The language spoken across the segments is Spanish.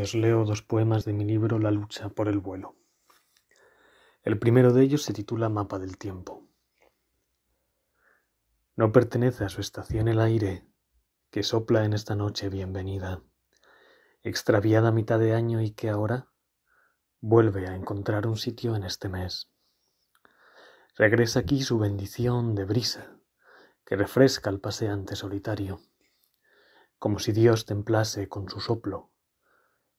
Os leo dos poemas de mi libro La lucha por el vuelo. El primero de ellos se titula Mapa del tiempo. No pertenece a su estación el aire que sopla en esta noche bienvenida, extraviada mitad de año y que ahora vuelve a encontrar un sitio en este mes. Regresa aquí su bendición de brisa que refresca al paseante solitario, como si Dios templase con su soplo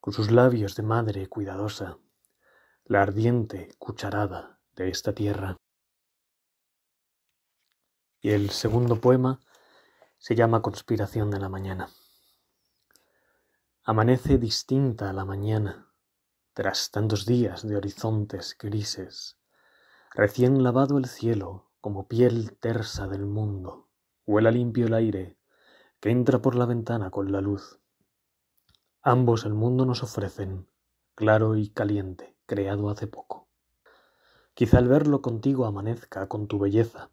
con sus labios de madre cuidadosa, la ardiente cucharada de esta tierra. Y el segundo poema se llama Conspiración de la Mañana. Amanece distinta la mañana, tras tantos días de horizontes grises, recién lavado el cielo como piel tersa del mundo, huela limpio el aire que entra por la ventana con la luz Ambos el mundo nos ofrecen, claro y caliente, creado hace poco. Quizá al verlo contigo amanezca con tu belleza,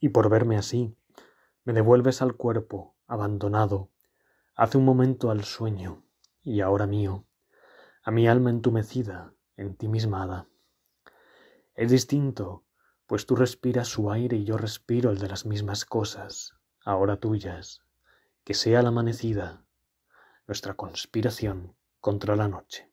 y por verme así, me devuelves al cuerpo, abandonado, hace un momento al sueño, y ahora mío, a mi alma entumecida, en ti mismada. Es distinto, pues tú respiras su aire y yo respiro el de las mismas cosas, ahora tuyas, que sea la amanecida, nuestra conspiración contra la noche.